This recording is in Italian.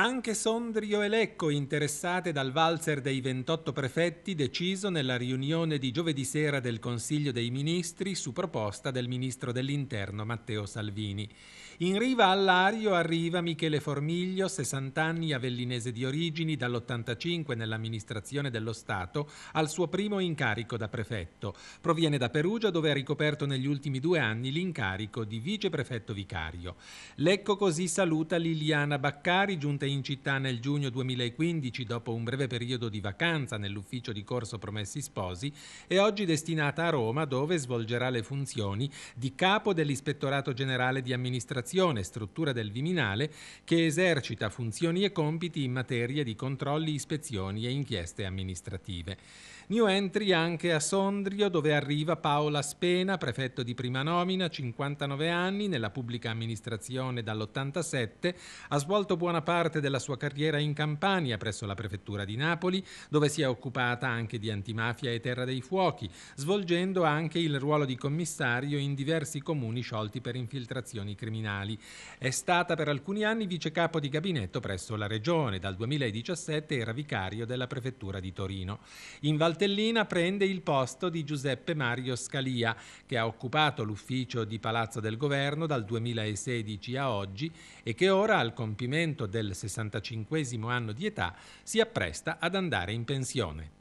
Anche Sondrio e Lecco interessate dal valzer dei 28 prefetti deciso nella riunione di giovedì sera del Consiglio dei Ministri su proposta del Ministro dell'Interno Matteo Salvini. In riva all'Ario arriva Michele Formiglio, 60 anni, avellinese di origini, dall'85 nell'amministrazione dello Stato, al suo primo incarico da prefetto. Proviene da Perugia dove ha ricoperto negli ultimi due anni l'incarico di viceprefetto vicario. Lecco così saluta Liliana Baccari, giunta in città nel giugno 2015 dopo un breve periodo di vacanza nell'ufficio di corso Promessi Sposi, è oggi destinata a Roma dove svolgerà le funzioni di capo dell'Ispettorato Generale di Amministrazione, struttura del Viminale, che esercita funzioni e compiti in materia di controlli, ispezioni e inchieste amministrative. New entry anche a Sondrio dove arriva Paola Spena, prefetto di prima nomina, 59 anni, nella pubblica amministrazione dall'87, ha svolto buona parte parte della sua carriera in Campania, presso la prefettura di Napoli, dove si è occupata anche di antimafia e terra dei fuochi, svolgendo anche il ruolo di commissario in diversi comuni sciolti per infiltrazioni criminali. È stata per alcuni anni vicecapo di gabinetto presso la regione, dal 2017 era vicario della prefettura di Torino. In Valtellina prende il posto di Giuseppe Mario Scalia, che ha occupato l'ufficio di Palazzo del Governo dal 2016 a oggi e che ora al compimento del 65 anno di età, si appresta ad andare in pensione.